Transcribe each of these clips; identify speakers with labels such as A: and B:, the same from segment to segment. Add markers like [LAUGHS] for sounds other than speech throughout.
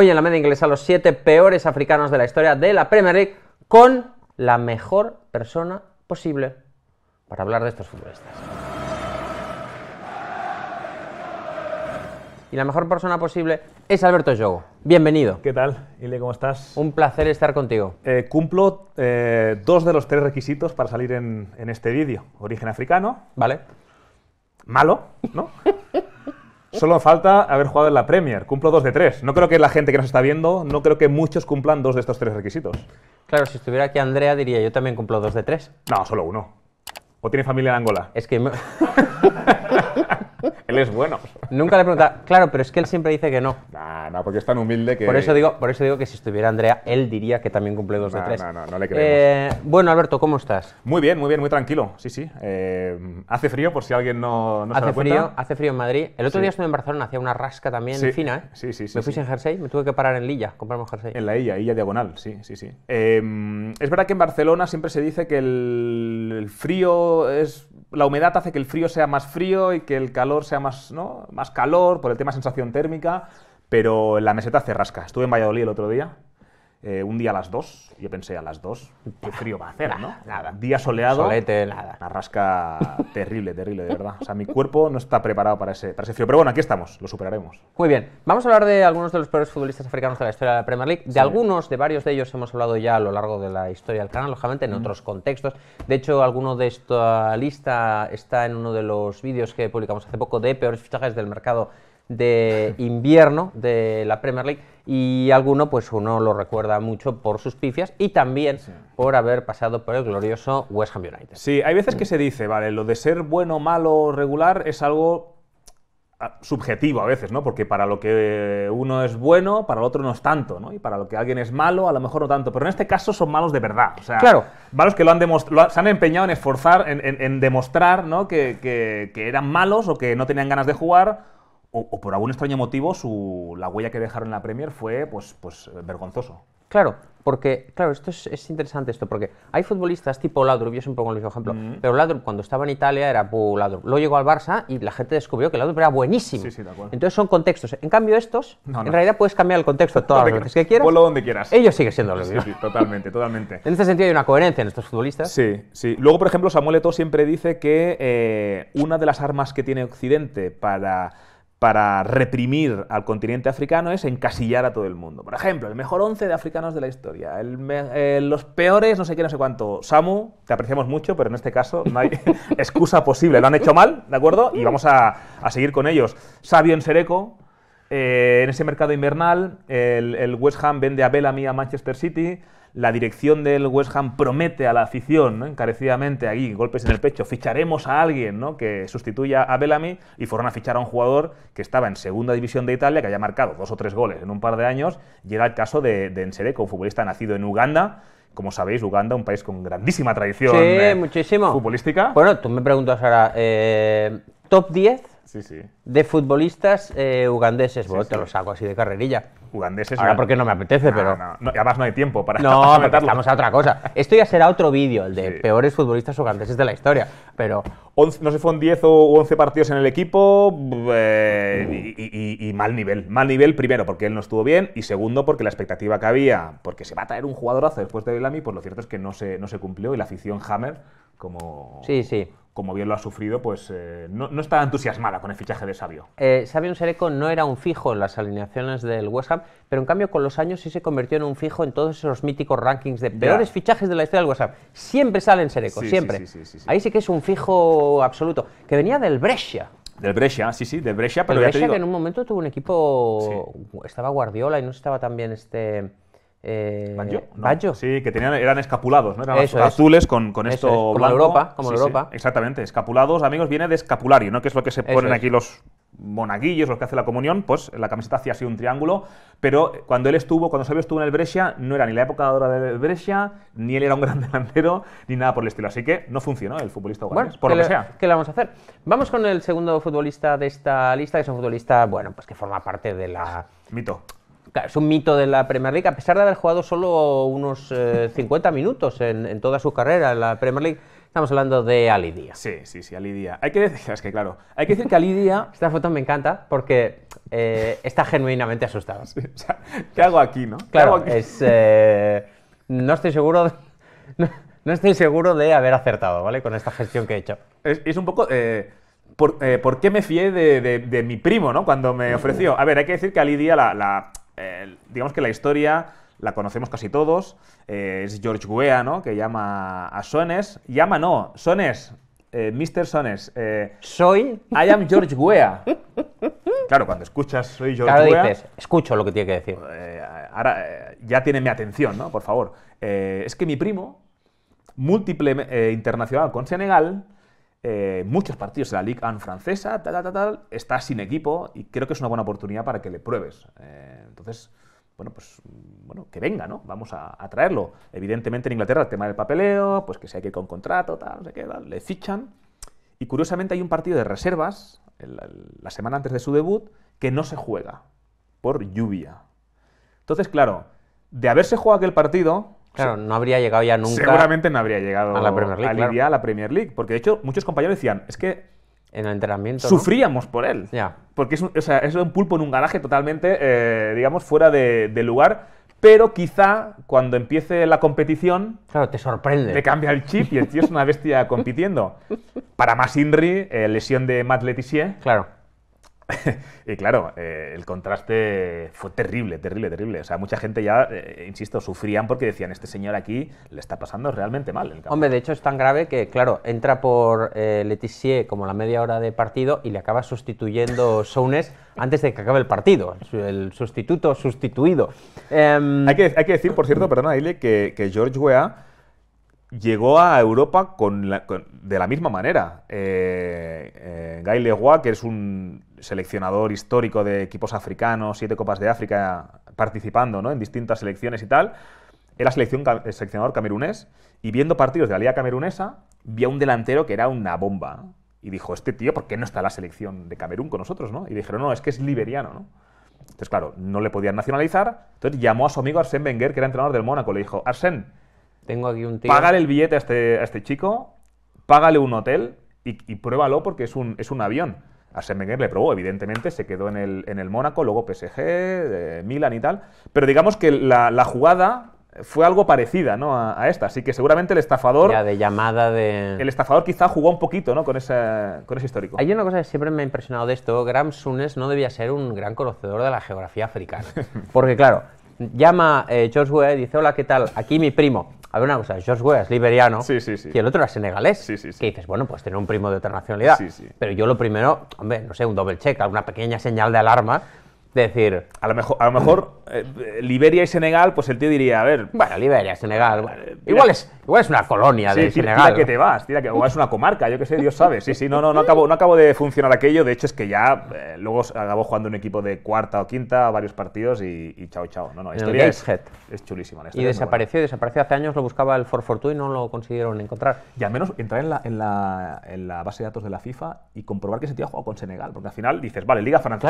A: hoy en la media inglesa los siete peores africanos de la historia de la Premier League con la mejor persona posible para hablar de estos futbolistas. Y la mejor persona posible es Alberto Yogo. Bienvenido. ¿Qué tal, Ile? ¿Cómo estás? Un placer estar contigo.
B: Eh, cumplo eh, dos de los tres requisitos para salir en, en este vídeo. Origen africano. Vale. Malo, ¿no? [LAUGHS] Solo falta haber jugado en la Premier. Cumplo dos de tres. No creo que la gente que nos está viendo, no creo que muchos cumplan dos de estos tres requisitos.
A: Claro, si estuviera aquí Andrea diría yo también cumplo dos de tres. No, solo uno. ¿O tiene familia en Angola? Es que... [LAUGHS] él es bueno. Nunca le pregunta. Claro, pero es que él siempre dice que no. Nah, no, porque es tan humilde que. Por eso digo, por eso digo que si estuviera Andrea, él diría que también cumple dos de tres. No, no, no le creemos. Eh,
B: bueno, Alberto, ¿cómo estás? Muy bien, muy bien, muy tranquilo. Sí, sí. Eh, hace frío, por si alguien no, hace se da cuenta. Frío,
A: hace frío en Madrid. El otro día estuve en Barcelona, hacía una rasca también fina, ¿eh? Sí, sí, sí. Me fui en jersey, me tuve que parar en Lilla, compramos jersey. En la Illa,
B: Illa Diagonal, sí, sí, sí. Eh,
A: es verdad que en Barcelona
B: siempre se dice que el frío es la humedad hace que el frío sea más frío y que el calor sea más, más calor por el tema sensación térmica, pero en la meseta hace rasca. Estuve en Valladolid el otro día eh, un día a las 2, yo pensé a las 2, qué frío va a
A: hacer, ¿no? Nada. Día soleado,
B: una rasca terrible, terrible, de verdad. O sea, mi cuerpo no está preparado para ese, para frío. Pero bueno, aquí estamos, lo superaremos.
A: Muy bien, vamos a hablar de algunos de los peores futbolistas africanos de la historia de la Premier League. De algunos, de varios de ellos hemos hablado ya a lo largo de la historia del canal, lógicamente en otros contextos. De hecho, alguno de esta lista está en uno de los vídeos que publicamos hace poco de peores fichajes del mercado de invierno de la Premier League y alguno pues uno lo recuerda mucho por sus pifias y también por haber pasado por el glorioso West Ham United. Sí, hay veces que se dice, vale, lo de ser bueno, malo, regular es
B: algo ah, subjetivo a veces, ¿no? Porque para lo que uno es bueno, para el otro no es tanto, ¿no? Y para lo que alguien es malo, a lo mejor no tanto. Pero en este caso son malos de verdad. O sea, claro. malos que lo han se han empeñado en esforzar, en, demostrar, ¿no? Que, que, que eran malos o que no tenían ganas de jugar o, por algún extraño motivo su, la huella que dejaron en la Premier fue pues, pues eh, vergonzoso.
A: Claro, porque claro, esto es, interesante esto, porque hay futbolistas tipo Laudrup, yo un poco el mismo ejemplo, pero Laudrup cuando estaba en Italia era Laudrup, luego llegó al Barça y la gente descubrió que Laudrup era buenísimo. Entonces son contextos. En cambio estos, en realidad puedes cambiar el contexto todas las veces que quieras. Ponlo donde quieras. Ellos siguen siendo los mismos. totalmente, totalmente. En este sentido hay una coherencia en
B: estos futbolistas. Sí, sí. Luego, por ejemplo, Samuel Eto'o siempre dice que eh, una de las armas que tiene Occidente para para reprimir al continente africano es encasillar a todo el mundo. Por ejemplo, el mejor 11 de africanos de la historia, eh, los peores no sé qué, no sé cuánto. Samu, te apreciamos mucho, pero en este caso no hay [LAUGHS] excusa posible. Lo han hecho mal, ¿de acuerdo? Y vamos a, seguir con ellos. Sabio en Sereco, eh, en ese mercado invernal, el, el West Ham vende a Bellamy a Manchester City la dirección del West Ham promete a la afición, encarecidamente, aquí golpes en el pecho, ficharemos a alguien ¿no? que sustituya a Bellamy y fueron a fichar a un jugador que estaba en segunda división de Italia, que haya marcado dos o tres goles en un par de años, y el caso de, de Ensereco, un futbolista nacido en Uganda, como sabéis, Uganda, un país con grandísima tradición eh,
A: futbolística. Bueno, tú me preguntas ahora, eh, ¿top 10? Sí, sí. De futbolistas eh, ugandeses, te lo saco así de carrerilla. Ugandeses. Ahora porque no me apetece, pero. No, no, además no hay tiempo para. No, [LAUGHS] estamos a otra cosa. Esto ya será otro vídeo, el de peores futbolistas ugandeses de la historia. Pero.
B: no sé, fueron 10 o 11 partidos en el equipo eh, y, mal nivel. Mal nivel, primero, porque él no estuvo bien y segundo, porque la expectativa que había, porque se va a traer un jugadorazo después de Bellamy, pues lo cierto es que no se, no se cumplió y la afición Hammer como, sí, sí como bien lo ha sufrido, pues eh, no, estaba entusiasmada con el fichaje de Sabio.
A: Eh, en Sereco no era un fijo en las alineaciones del West Ham, pero en cambio con los años sí se convirtió en un fijo en todos esos míticos rankings de peores fichajes de la historia del West Ham. Siempre sale en Sereco, siempre. Ahí sí que es un fijo absoluto, que venía del Brescia.
B: Del Brescia, sí, sí, del Brescia, pero el Brescia que en un
A: momento tuvo un equipo... Estaba Guardiola y no estaba también este... Eh, Sí, que tenían, eran escapulados, ¿no? Eran azules con, esto Como Europa, como Europa.
B: exactamente, escapulados, amigos, viene de escapulario, ¿no? Que es lo que se ponen aquí los monaguillos, los que hace la comunión, pues la camiseta hacía así un triángulo, pero eh, cuando él estuvo, cuando Sabio estuvo en el Brescia, no era ni la época dorada del Brescia, ni él era un [LAUGHS] gran delantero,
A: ni nada por el estilo. Así que no funcionó el futbolista bueno, por lo que ¿Qué le vamos a hacer? Vamos con el segundo futbolista de esta lista, que es un futbolista, bueno, pues que forma parte de la... Mito es un mito de la Premier League, a pesar de haber jugado solo unos 50 eh, [LAUGHS] minutos en, toda su carrera en la Premier League. Estamos hablando de Alidia. Sí, sí, sí, Alidia. Hay que decir, es que claro, hay que decir que Alidia... [LAUGHS] Esta foto me encanta porque eh, está genuinamente asustada. ¿qué hago aquí, no? Claro, es... Eh, no estoy seguro... De, [LAUGHS] no, estoy seguro de haber acertado, ¿vale? Con esta gestión que he hecho. Es, un poco... Por,
B: qué me fié de, mi primo, ¿no? Cuando me mm. ofreció. A ver, hay que decir que Alidia, la, la, digamos que la historia la conocemos casi todos, eh, es George Weah, ¿no? Que llama a Sones, llama no, Sones, eh, Mr. Sones. Eh, soy. I am
A: George Weah.
B: claro, cuando escuchas soy George dices, escucho lo que tiene que decir. ahora ya tiene mi atención, ¿no? Por favor. es que mi primo, múltiple internacional con Senegal, eh, muchos partidos de la Ligue 1 francesa, tal, tal, tal, está sin equipo y creo que es una buena oportunidad para que le pruebes. Eh, entonces, bueno, pues bueno, que venga, ¿no? Vamos a, traerlo. Evidentemente en Inglaterra el tema del papeleo, pues que si hay que ir con contrato, tal, no sé qué, tal, le fichan. Y curiosamente hay un partido de reservas, la semana antes de su debut, que no se juega por lluvia. Entonces, claro, de haberse jugado aquel partido,
A: Claro, no habría llegado ya nunca. Seguramente
B: no habría llegado a la Premier League. A, la Premier League. Porque de hecho, muchos compañeros decían, es que. En el entrenamiento. Sufríamos por él. Ya. Porque es un, pulpo en un garaje totalmente, eh, digamos, fuera de, lugar. Pero quizá cuando empiece la competición. Claro, te sorprende. Te cambia el chip y el tío es una bestia compitiendo. Para más Inri, eh, lesión de Matt Letizier. Claro [LAUGHS] y claro, eh, el contraste fue terrible, terrible, terrible. O sea, mucha gente ya, eh, insisto, sufrían porque decían, este señor aquí le está pasando realmente mal.
A: Hombre, de hecho es tan grave que, claro, entra por eh, como la media hora de partido y le acaba sustituyendo [LAUGHS] Sounes antes de que acabe el partido. El sustituto sustituido. Em, hay que, decir, por cierto, perdona, Aile que, George Weah llegó
B: a Europa con de la misma manera. Eh, eh, que es un seleccionador histórico de equipos africanos, siete Copas de África, participando ¿no? en distintas selecciones y tal, era selección, seleccionador camerunés y viendo partidos de la Liga Camerunesa, vio un delantero que era una bomba. Y dijo, este tío, ¿por qué no está la selección de Camerún con nosotros? ¿no? Y dijeron, no, es que es liberiano. Entonces, claro, no le podían nacionalizar. Entonces llamó a su amigo Arsène Wenger, que era entrenador del Mónaco, le dijo, Arsène, tengo aquí Págale el billete este, a este, chico, págale un hotel y, pruébalo porque es un, es un avión a le probó, evidentemente se quedó en el, en el Mónaco, luego PSG, eh, Milan y tal, pero digamos que la, jugada fue algo parecida ¿no? a, esta, así que seguramente el estafador... Ya, de
A: llamada de... El estafador quizá jugó un poquito ¿no? con, ese, con ese histórico. Hay una cosa que siempre me ha impresionado de esto, Graham Sunes no debía ser un gran conocedor de la geografía africana, [LAUGHS] porque claro, llama George Weah y dice, hola, ¿qué tal? Aquí mi primo. A ver una cosa, George es liberiano y el otro es senegalés. Que dices, bueno, pues tener un primo de otra nacionalidad. Pero yo lo primero, hombre, no sé, un doble check, una pequeña señal de alarma decir, a lo mejor, a lo mejor eh, Liberia y Senegal, pues el tío diría, a ver. Bueno, Liberia, Senegal. Eh, igual, es, una colonia de Senegal. que te
B: vas, tira que o es una comarca, yo qué sé, Dios sabe. Sí, sí, no, no, no acabo, no acabo de funcionar aquello. De hecho, es que ya eh, luego acabó jugando un equipo de cuarta o quinta, varios partidos y, chao, chao.
A: No, no, es,
B: es chulísimo Y desapareció,
A: desapareció hace años, lo buscaba el Forfortu y no lo consiguieron encontrar. Y al menos entrar en la, en la, base de datos de la FIFA y comprobar que ese tío ha jugado con Senegal. Porque al final dices, vale, Liga Francesa,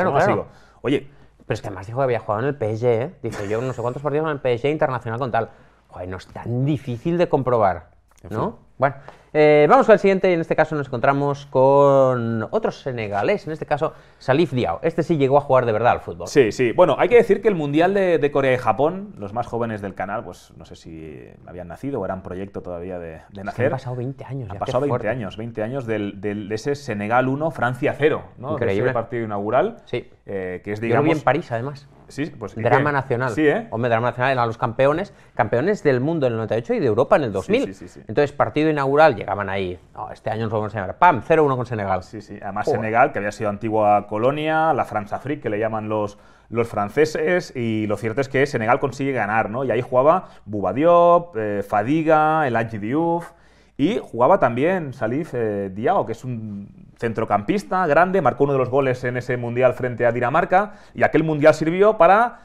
A: Oye, pero es que además dijo que había jugado en el PSG, ¿eh? Dice, yo no sé cuántos partidos en el PSG internacional con tal. Joder, no es tan difícil de comprobar, ¿no? Bueno, eh, vamos al siguiente, en este caso nos encontramos con otro senegalés, en este caso Salif Diao. Este sí llegó a jugar de verdad al fútbol. Sí, sí. Bueno, hay que decir que el Mundial de,
B: Corea y Japón, los más jóvenes del canal, pues no sé si habían nacido o eran proyecto todavía de,
A: nacer. Han pasado 20 años. Ya, pasado 20 años,
B: 20 años de ese Senegal 1, Francia 0,
A: ¿no? Increíble. ese partido inaugural. Sí. Eh, que es, digamos, Yo lo en París, además. Sí, pues, drama nacional. Sí, ¿eh? Hombre, drama nacional eran los campeones, campeones del mundo en el 98 y de Europa en el 2000. Sí, sí, Entonces, partido inaugural, llegaban ahí, este año nos vamos a llamar, ¡pam! 0-1 con Senegal. Sí, sí, además Senegal, que
B: había sido antigua colonia, la France-Afrique, que le llaman los, los franceses y lo cierto es que Senegal consigue ganar, ¿no? Y ahí jugaba Bubadiop, eh, Fadiga, el Diouf, y jugaba también Salif eh, Diao, que es un centrocampista grande, marcó uno de los goles en ese mundial frente a Dinamarca, y aquel mundial sirvió para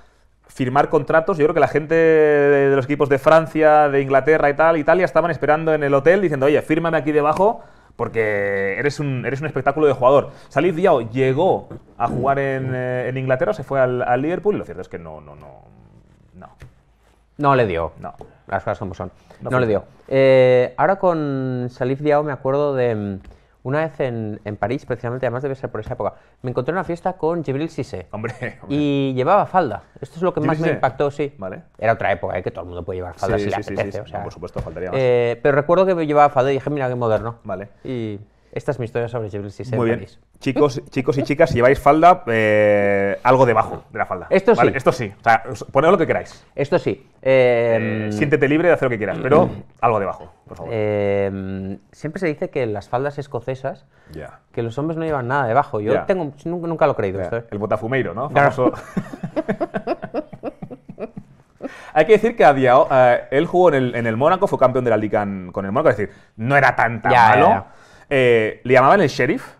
B: firmar contratos. Yo creo que la gente de los equipos de Francia, de Inglaterra y tal, Italia, estaban esperando en el hotel diciendo, oye, fírmame aquí debajo porque eres un, eres un espectáculo de jugador. Salif
A: Diao llegó a jugar en,
B: eh, Inglaterra, se fue al, al, Liverpool, y lo cierto es que no, no, no,
A: no. No le dio. No las cosas como son. No, le dio. Eh, ahora con Salif Diao me acuerdo de mm, una vez en, París, precisamente, además debe ser por esa época, me encontré en una fiesta con Jibril Sissé [LAUGHS] Hombre, Y llevaba falda. Esto es lo que más me impactó, sí. Vale. Era otra época, ¿eh? que todo el mundo puede llevar falda si le apetece. o sea. por supuesto, faltaría eh, pero recuerdo que me llevaba falda y dije, mira qué moderno. Vale. Y esta es mi historia sobre Muy bien. Chicos,
B: chicos y chicas, si lleváis falda, eh, algo debajo de la falda. Esto sí. Esto sí. O sea, poned
A: lo que queráis. Esto sí. Eh, eh, siéntete libre de hacer lo que quieras, pero mm. algo debajo, por favor. siempre se dice que las faldas escocesas, que los hombres no llevan nada debajo. Yo tengo, nunca, lo he creído. El botafumeiro, ¿no? Famoso. [LAUGHS]
B: Hay que decir que había él jugó en el, Mónaco, fue campeón de la Liga con el Mónaco, es decir, no era tan, tan malo. Eh, le llamaban el sheriff.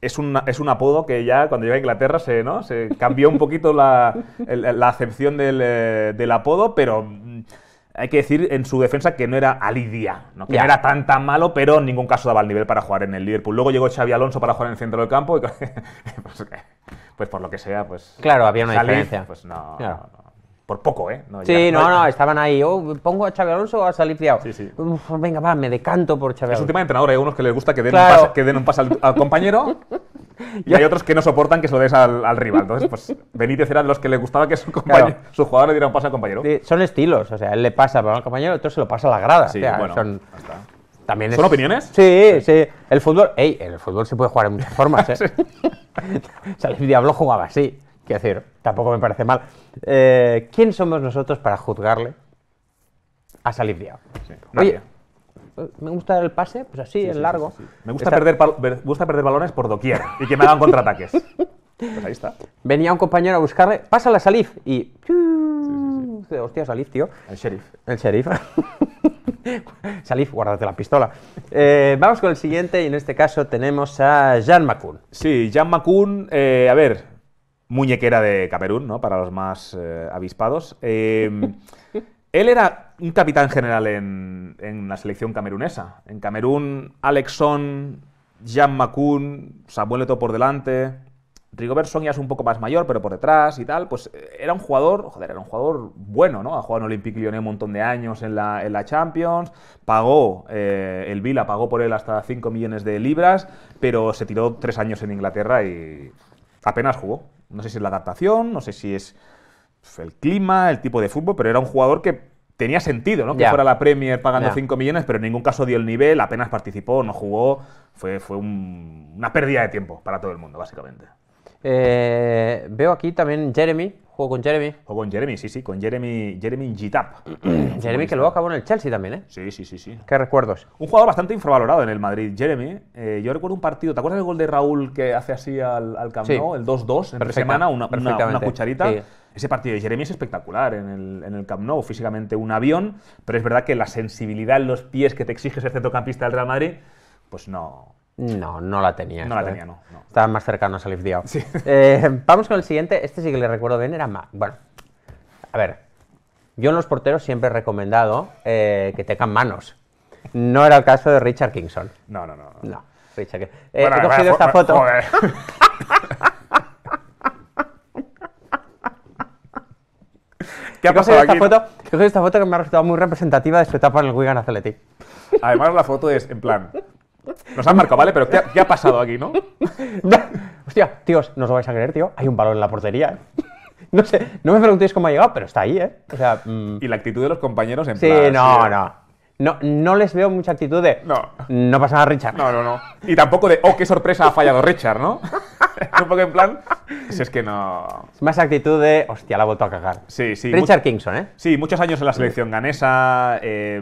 B: Es un, es un apodo que ya cuando llega a Inglaterra se, ¿no? se cambió un poquito la, la acepción del, eh, apodo, pero mm, hay que decir en su defensa que no era Alidia, ¿no? que no era tan tan malo, pero en ningún caso daba el nivel para jugar en el Liverpool. Luego llegó Xavi Alonso para jugar en el centro
A: del campo y [LAUGHS] pues, pues, por lo que sea, pues... Claro, había una diferencia. Pues no.
B: Por poco, ¿eh? sí, no, no,
A: estaban ahí. ¿Pongo a Xavi Alonso o a salir Sí, sí. venga, va, me decanto por Xavi Alonso. Es
B: un entrenador. Hay ¿eh? unos que les gusta que den un pase, al, compañero [LAUGHS] y hay otros que no soportan que se lo des al, rival. Entonces, pues Benítez era de los que le gustaba que su,
A: jugador le diera un pase al compañero. son estilos. O sea, él le pasa al compañero, otro se lo pasa a la grada. Sí, bueno, son... También opiniones? Sí, sí, El fútbol, ey, el fútbol se puede jugar en muchas formas, ¿eh? [LAUGHS] [LAUGHS] o Diablo jugaba así. Quiero decir, tampoco me parece mal. Eh, ¿Quién somos nosotros para juzgarle a Salif Sí, Oye, me gusta el pase, pues así, el largo. Me gusta, perder gusta perder balones por doquier y que me hagan contraataques. pues ahí está. Venía un compañero a buscarle, pasa la Salif y... Hostia, Salif, tío. El sheriff. El sheriff. [LAUGHS] Salif, guárdate la pistola. Eh, vamos con el siguiente y en este caso tenemos a Jan Makun. Sí, Jan Makun, eh, a ver, muñequera de Camerún, ¿no? Para los más
B: eh, avispados. Em, [LAUGHS] él era un capitán general en, la selección camerunesa. En Camerún, Alex Son, Jean Macun, Samuel por delante. Rigobert sonia ya es un poco más mayor, pero por detrás y tal. Pues eh, era un jugador, joder, era un jugador bueno, ¿no? Ha jugado en Olympique Lyonnais un montón de años en la, Champions. Pagó, eh, el Vila pagó por él hasta 5 millones de libras, pero se tiró tres años en Inglaterra y apenas jugó. No sé si es la adaptación, no sé si es pues, el clima, el tipo de fútbol, pero era un jugador que tenía sentido, ¿no? Que fuera la Premier pagando 5 millones, pero en ningún caso dio el nivel, apenas participó, no jugó. Fue, fue una pérdida de tiempo para todo el mundo, básicamente.
A: Eh, veo aquí también Jeremy, juego con Jeremy. Juego con Jeremy, sí, sí, con Jeremy, Jeremy Gitap. [CLEARS THROAT] Jeremy que luego acabó en el Chelsea también, ¿eh? Sí, sí, sí, sí. ¿Qué recuerdos?
B: Un jugador bastante infravalorado en el Madrid, Jeremy. Eh, yo recuerdo un partido, ¿te acuerdas del gol de Raúl que hace así al, al Camp Nou? El 2-2 en semana, una, una, cucharita. Ese partido de Jeremy es espectacular en el, en el, Camp Nou, físicamente un avión, pero es verdad que la sensibilidad en los
A: pies que te exige ser centrocampista del Real Madrid, pues no, no, no la tenía. No la tenía, no, Estaba más cercano a Salif Diao. Eh, vamos con el siguiente. Este sí que le recuerdo bien. Era Bueno, a ver. Yo en los porteros siempre he recomendado eh, que tengan manos. No era el caso de Richard Kingston. No, no, no. No, Richard eh, bueno, he cogido esta foto. Joder. [LAUGHS] ¿Qué ha pasado Esta foto, he cogido esta foto que me ha resultado muy representativa de su etapa en el Wigan Athletic. Además, la foto es en plan
B: nos han marcado, ¿vale? Pero ¿qué ha, pasado aquí,
A: no? [LAUGHS] Hostia, tíos, no os lo vais a creer, tío. Hay un balón en la portería, ¿eh? [LAUGHS] No sé, no me preguntéis cómo ha llegado, pero está ahí, ¿eh? O sea, mm. Y la actitud de los compañeros en plan, no, sí, ¿eh? no. No, no les veo mucha actitud de. No. No pasa nada, Richard. No, no, no. Y tampoco de, oh, qué sorpresa ha fallado Richard, ¿no? [LAUGHS] un poco en plan. Si es que no. más actitud de, hostia, la ha vuelto a cagar. Sí, sí. Richard Kingston, ¿eh?
B: Sí, muchos años en la selección ganesa. Eh,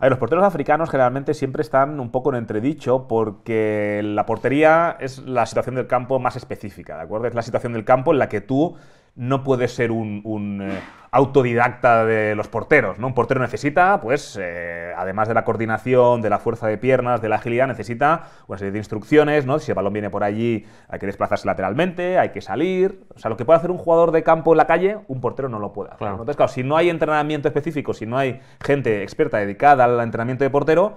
B: a los porteros africanos generalmente siempre están un poco en entredicho porque la portería es la situación del campo más específica, ¿de acuerdo? Es la situación del campo en la que tú no puede ser un, eh, autodidacta de los porteros, ¿no? Un portero necesita, pues, eh, además de la coordinación, de la fuerza de piernas, de la agilidad, necesita una serie de instrucciones, ¿no? Si el balón viene por allí, hay que desplazarse lateralmente, hay que salir. O sea, lo que puede hacer un jugador de campo en la calle, un portero no lo puede hacer. si no hay entrenamiento específico, si no hay gente experta dedicada al entrenamiento de portero,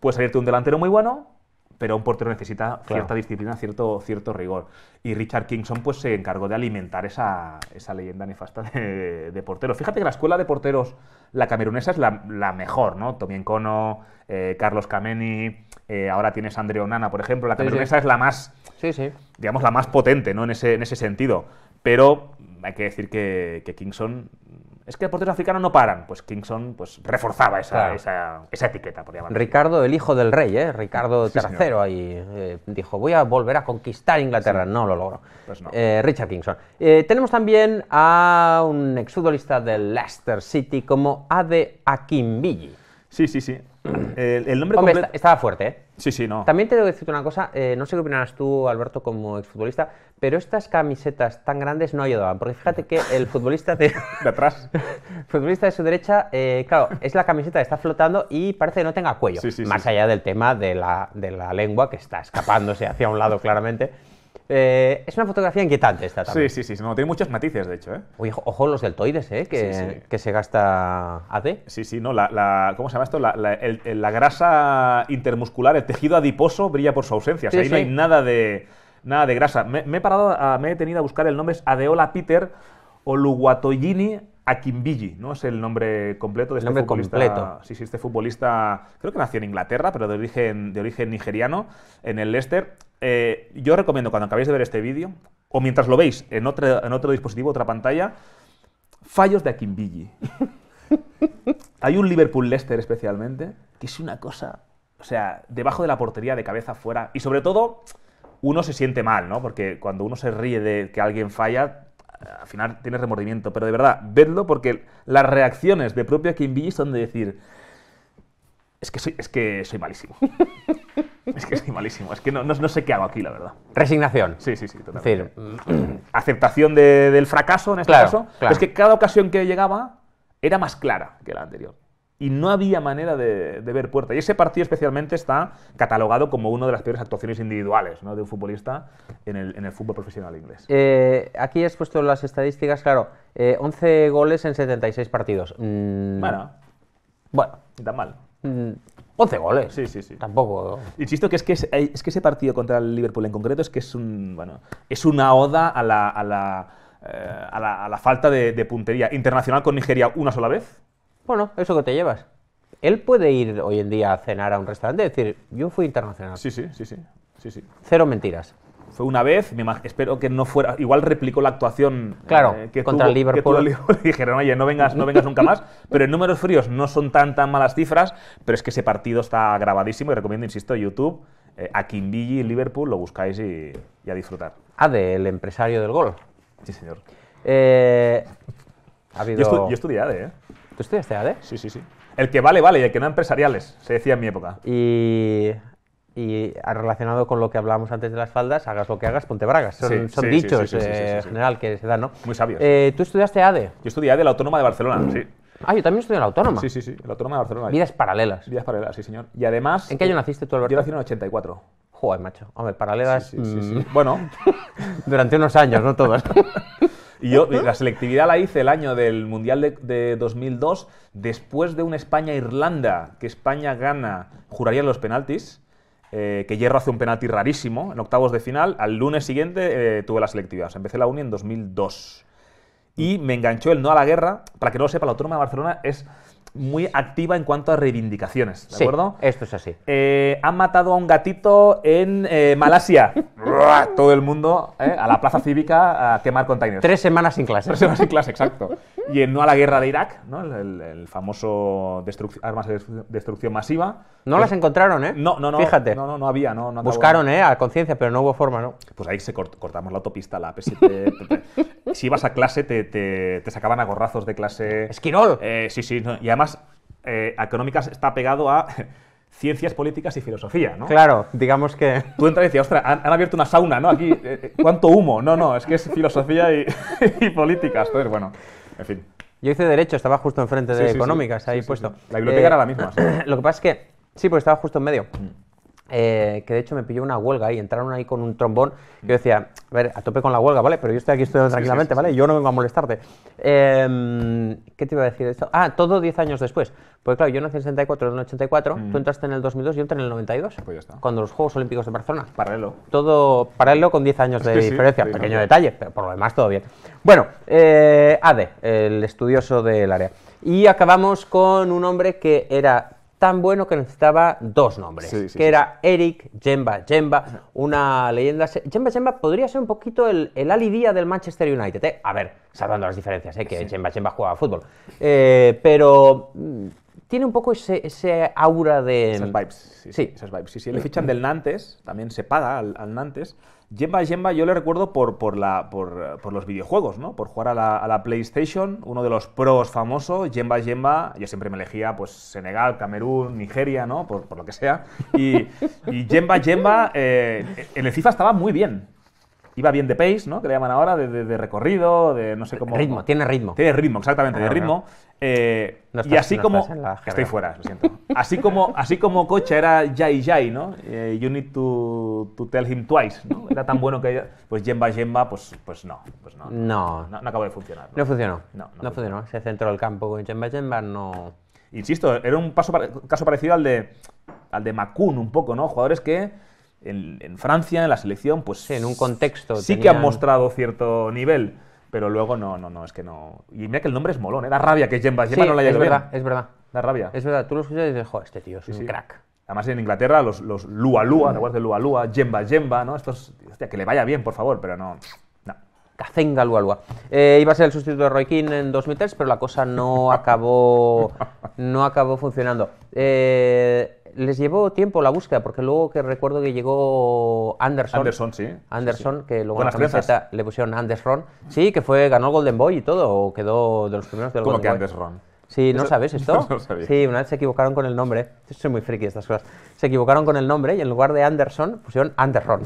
B: puede salirte un delantero muy bueno, pero un portero necesita cierta disciplina, cierto, cierto rigor. Y Richard Kingson pues, se encargó de alimentar esa, esa leyenda nefasta de, porteros. Fíjate que la escuela de porteros, la camerunesa, es la, la mejor, ¿no? Tomien Cono, eh, Carlos Cameni, eh, ahora tienes Andrea Onana, por ejemplo. La camerunesa es la más, sí, sí. digamos, la más potente, ¿no? En ese, en ese sentido. Pero hay que decir que,
A: que Kingston es que porteros africanos
B: no paran. Pues Kingson pues, reforzaba esa,
A: etiqueta, por Ricardo, el hijo del rey, ¿eh? Ricardo III, eh, dijo, voy a volver a conquistar Inglaterra. No lo logró. Pues eh, Richard Kingston. Eh, tenemos también a un exfutbolista del Leicester City como Ade Akinbiyi. Sí, sí, sí. Mm. El, nombre estaba fuerte, ¿eh? Sí, sí, no. También te debo decirte una cosa, eh, no sé qué opinarás tú, Alberto, como exfutbolista, pero estas camisetas tan grandes no ayudaban, porque fíjate que el futbolista de... [LAUGHS] atrás. [LAUGHS] futbolista de su derecha, eh, claro, es la camiseta está flotando y parece que no tenga cuello, más allá del tema de la lengua que está escapándose hacia un lado claramente. Eh, es una fotografía inquietante esta también. Sí, sí, sí. No, tiene muchos matices, de hecho. ¿eh? ojo los deltoides, ¿eh? Que, se gasta AD. Sí, sí, no. La, ¿Cómo se llama esto?
B: La, grasa intermuscular, el tejido adiposo brilla por su ausencia. ahí no hay nada de, nada de grasa. Me, he parado, me he tenido a buscar el nombre, es Adeola Peter Oluwatoyini Akimbiji, ¿no? Es el nombre completo de este nombre futbolista. Completo. Sí, sí, este futbolista creo que nació en Inglaterra, pero de origen, de origen nigeriano, en el Leicester. Eh, yo recomiendo cuando acabéis de ver este vídeo, o mientras lo veis en otro, dispositivo, otra pantalla, fallos de Akinbiji. [LAUGHS] Hay un Liverpool-Leicester especialmente, que es una cosa, o sea, debajo de la portería, de cabeza fuera, y sobre todo uno se siente mal, ¿no? Porque cuando uno se ríe de que alguien falla, al final tiene remordimiento, pero de verdad, vedlo porque las reacciones de propio Akinbiji son de decir es que soy, es que soy malísimo. [LAUGHS] es que soy malísimo. Es que no, sé qué hago aquí, la verdad. Resignación. Sí, sí, sí, [CLEARS THROAT] aceptación del fracaso en este caso. es que cada ocasión que llegaba era más clara que la anterior. Y no había manera de, ver puerta. Y ese partido especialmente está catalogado como una de las peores actuaciones individuales de un futbolista en el, fútbol profesional inglés.
A: Eh, aquí has puesto las estadísticas, claro. 11 eh, goles en 76 partidos. Mm. Bueno. Bueno. Ni tan mal. 11 mm. goles. Sí, sí, sí. Tampoco. Insisto que es que, eh, es, que ese partido contra el Liverpool en
B: concreto es que es un bueno, es una oda a la, eh, falta
A: de, puntería. Internacional con Nigeria una sola vez. Bueno, eso que te llevas. Él puede ir hoy en día a cenar a un restaurante y decir, yo fui internacional. Sí, sí, sí, sí. sí, sí. Cero mentiras
B: fue una vez, espero que no fuera, igual replicó la actuación claro, eh, que contra el Liverpool. y dijeron, oye, no vengas, no vengas nunca más, [LAUGHS] pero en números fríos no son tan, tan malas cifras, pero es que ese partido está grabadísimo y recomiendo, insisto, YouTube, eh, a Kimbigi, Liverpool, lo buscáis y, a disfrutar.
A: ¿Ade, ah, el empresario del gol. Sí, señor. Eh, yo, estudié ADE, eh. ¿Tú estudiaste ADE? Sí, sí, sí.
B: El que vale, vale, y el que no
A: empresariales, se decía en mi época. Y y relacionado con lo que hablábamos antes de las faldas, hagas lo que hagas, ponte bragas. Son, dichos en general que se dan, ¿no? Muy sabios. Eh, ¿Tú estudiaste ADE? Yo estudié ADE, la Autónoma de Barcelona, sí. Ah, yo también estudié en la Autónoma. Sí, sí, sí, la Autónoma de Barcelona. Vidas paralelas.
B: Vidas paralelas, sí, señor. Y además... ¿En qué año eh, naciste tú, Alberto? Yo nací en el 84. Joder, macho. Hombre, paralelas... Mm. Bueno... [LAUGHS] Durante unos años, no todas. [LAUGHS] Y yo la selectividad la hice el año del Mundial de, de 2002, después de un España-Irlanda, que España gana, juraría los penaltis. Eh, que Hierro hace un penalti rarísimo en octavos de final. Al lunes siguiente eh, tuve la selectividad. empecé la uni en 2002. Y me enganchó el no a la guerra. Para que no lo sepa, la Autónoma de Barcelona es muy activa en cuanto a reivindicaciones, ¿de sí, Esto es así. Eh, han matado a un gatito en Malasia. [LAUGHS] [LAUGHS] Todo el mundo a la plaza cívica a quemar containers. Tres semanas sin clase. Tres semanas sin clase, exacto. Y en No a la guerra de Irak, ¿no? el, el famoso armas de destrucción masiva. No las encontraron, ¿eh? No, no, no. Fíjate. No, no, no había, no. no Buscaron, ¿eh? A conciencia, pero no hubo forma, ¿no? Pues ahí se cortamos la autopista, la P7. [LAUGHS] si ibas a clase, te, sacaban a gorrazos de clase. ¡Esquinol! Eh, sí, sí. Y además, eh, económicas está pegado a. [LAUGHS] ciencias políticas y filosofía, ¿no? Claro,
A: digamos que... Tú entras y dices, ostras, han, abierto
B: una sauna, ¿no? Aquí, eh, ¿cuánto humo? No, no, es que es filosofía y, [LAUGHS] y políticas. Entonces, bueno, en fin.
A: Yo hice derecho, estaba justo enfrente de económicas, ahí puesto. La biblioteca era la misma. [CLEARS THROAT] Lo que pasa es que Sí, porque estaba justo en medio. Mm. Eh, que de hecho me pilló una huelga y entraron ahí con un trombón. Yo decía, a ver, a tope con la huelga, ¿vale? Pero yo estoy aquí estudiando tranquilamente, ¿vale? Yo no vengo a molestarte. Em, ¿Qué te iba a decir de esto? Ah, todo 10 años después. Pues claro, yo nací en 64, en el 84, mm. tú entraste en el 2002, yo entré en el 92. Pues ya está. Cuando los Juegos Olímpicos de Barcelona. Paralelo. Todo paralelo con 10 años [LAUGHS] de diferencia. Pequeño detalle, pero por lo demás todo bien. Bueno, eh, Ade, el estudioso del área. Y acabamos con un hombre que era tan bueno que necesitaba dos nombres, que era Eric Jemba Jemba, una leyenda. Jemba Jemba podría ser un poquito el, el del Manchester United. ¿eh? A ver, salvando las diferencias, ¿eh? que Jemba Jemba jugaba fútbol. Eh, pero mm, tiene un poco ese, aura de... Esas vibes, sí, sí. Esas vibes, sí, Le fichan del Nantes, también se paga al, al Nantes.
B: Jemba Yemba, yo le recuerdo por, por, la, por, por los videojuegos, ¿no? Por jugar a la, PlayStation, uno de los pros famosos, Jemba Yemba. yo siempre me elegía pues Senegal, Camerún, Nigeria, ¿no? Por, por lo que sea. Y, y Jemba eh, en el FIFA estaba muy bien iba bien de pace, ¿no? Que le llaman ahora, de, recorrido, de no sé cómo. Ritmo, tiene ritmo. Tiene ritmo, exactamente, ah, de ritmo. Eh, y así como. Estoy fuera, lo siento. Así como, así como Cocha era Jai Jai, ¿no? Eh, you need to, to, tell him twice, ¿no?
A: Era tan bueno que. Pues yemba yemba, pues, pues no, pues no. No. acabó de funcionar. No, funcionó. No, funcionó. funcionó. Se centró el campo con yemba yemba, no. Insisto, era un paso, caso
B: parecido al de, al de Makun, un poco, ¿no? Jugadores que en, Francia, en la selección, pues sí, en un contexto sí que han mostrado cierto nivel, pero luego no, no, no, es que no. Y mira que el nombre es molón, ¿eh? da rabia que Jemba no la haya Es verdad, es
A: verdad. Da rabia.
B: Es verdad, tú lo escuchas y dices, joder, este tío es un crack. Además en Inglaterra los, los Lua Lua, de Lua Lua? Jemba ¿no? Estos, hostia,
A: que le vaya bien, por favor, pero no... Cacenga Lualua. Eh, iba a ser el sustituto de Roy en 2003, pero la cosa no acabó, [LAUGHS] no acabó funcionando. Eh, les llevó tiempo la búsqueda, porque luego que recuerdo que llegó Anderson. Anderson, sí. Anderson, que luego en la camiseta le pusieron Anderson. Sí, que fue, ganó el Golden Boy y todo, o quedó de los primeros del Golden que Anderson? Sí, ¿no sabes [LAUGHS] esto? Sí, una vez se equivocaron con el nombre. estoy [LAUGHS] muy friki estas cosas. Se equivocaron con el nombre y en lugar de Anderson pusieron Anderson.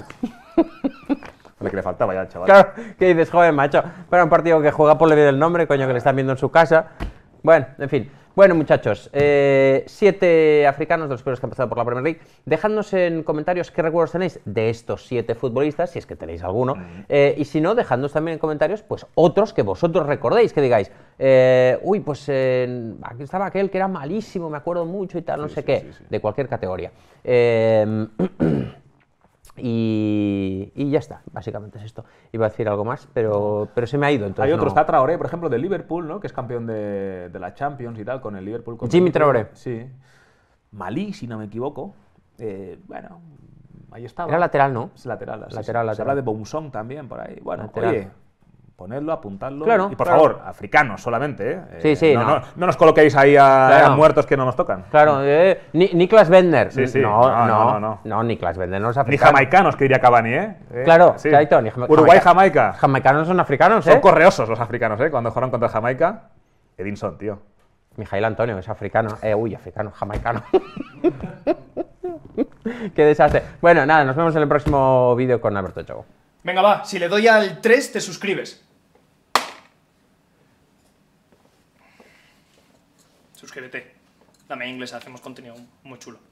B: Lo [LAUGHS] que le faltaba ya chaval. Claro,
A: ¿Qué dices, joven macho. Pero un partido que juega por leer el nombre, coño, que le están viendo en su casa. Bueno, en fin. Bueno, muchachos, eh, siete africanos de los primeros que han pasado por la Premier League. Dejadnos en comentarios qué recuerdos tenéis de estos siete futbolistas, si es que tenéis alguno. Eh, y si no, dejadnos también en comentarios pues otros que vosotros recordéis, que digáis, eh, uy, pues aquí estaba aquel que era malísimo, me acuerdo mucho y tal, no sé qué, de cualquier categoría. Em, [CLEARS THROAT] Y, ya está, básicamente es esto. Iba a decir algo más, pero, pero se me ha ido. Hay otro, está
B: Traoré, por ejemplo, de Liverpool, ¿no? que es campeón de, la Champions y tal, con el Liverpool. Jimmy Traoré. Sí. Malí, si no me equivoco. Eh, bueno, ahí estaba.
A: Era lateral, ¿no? lateral. Sí, lateral, Se habla de
B: Boumsong también por ahí. Bueno, Ponedlo, apuntadlo. y por favor,
A: africanos solamente. ¿eh? Eh, no,
B: nos coloquéis ahí a, muertos que no nos tocan.
A: Claro, mm. eh, ni, Niklas Bender. no, no, no, no, Niklas Bender no Ni jamaicanos, que diría Cavani, ¿eh? Claro, chaito, ni Uruguay, Jamaica. Jamaicanos son africanos, ¿eh? Son correosos los africanos, ¿eh? Cuando jugaron contra Jamaica, Edinson, tío. Mijail Antonio, es africano. Eh, uy, africano, jamaicano. [LAUGHS] Qué desastre. Bueno, nada, nos vemos en el próximo vídeo con Alberto Chago.
B: Venga, va, si le doy al 3, te suscribes. suscríbete. dame inglés, hacemos contenido muy chulo.